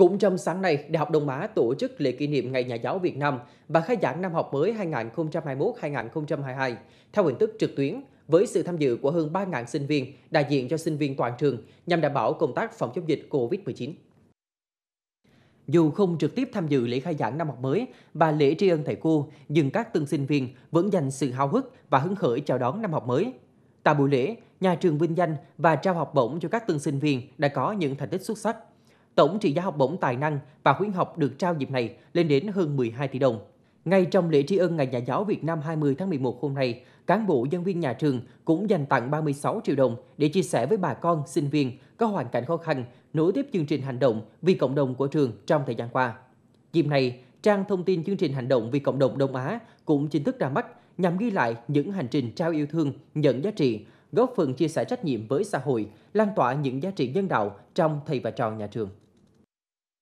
Cũng trong sáng nay, Đại học Đông Á tổ chức lễ kỷ niệm Ngày Nhà giáo Việt Nam và khai giảng năm học mới 2021-2022 theo hình thức trực tuyến với sự tham dự của hơn 3.000 sinh viên đại diện cho sinh viên toàn trường nhằm đảm bảo công tác phòng chống dịch COVID-19. Dù không trực tiếp tham dự lễ khai giảng năm học mới và lễ tri ân thầy cô, nhưng các tân sinh viên vẫn dành sự hào hức và hứng khởi chào đón năm học mới. Tại buổi lễ, nhà trường vinh danh và trao học bổng cho các tân sinh viên đã có những thành tích xuất sắc – Tổng trị giá học bổng tài năng và khuyến học được trao dịp này lên đến hơn 12 tỷ đồng. Ngay trong lễ tri ân Ngày Nhà giáo Việt Nam 20 tháng 11 hôm nay, cán bộ nhân viên nhà trường cũng dành tặng 36 triệu đồng để chia sẻ với bà con, sinh viên có hoàn cảnh khó khăn, nối tiếp chương trình hành động vì cộng đồng của trường trong thời gian qua. Dịp này, trang thông tin chương trình hành động vì cộng đồng Đông Á cũng chính thức ra mắt nhằm ghi lại những hành trình trao yêu thương, nhận giá trị, góp phần chia sẻ trách nhiệm với xã hội, lan tỏa những giá trị nhân đạo trong thầy và trò nhà trường.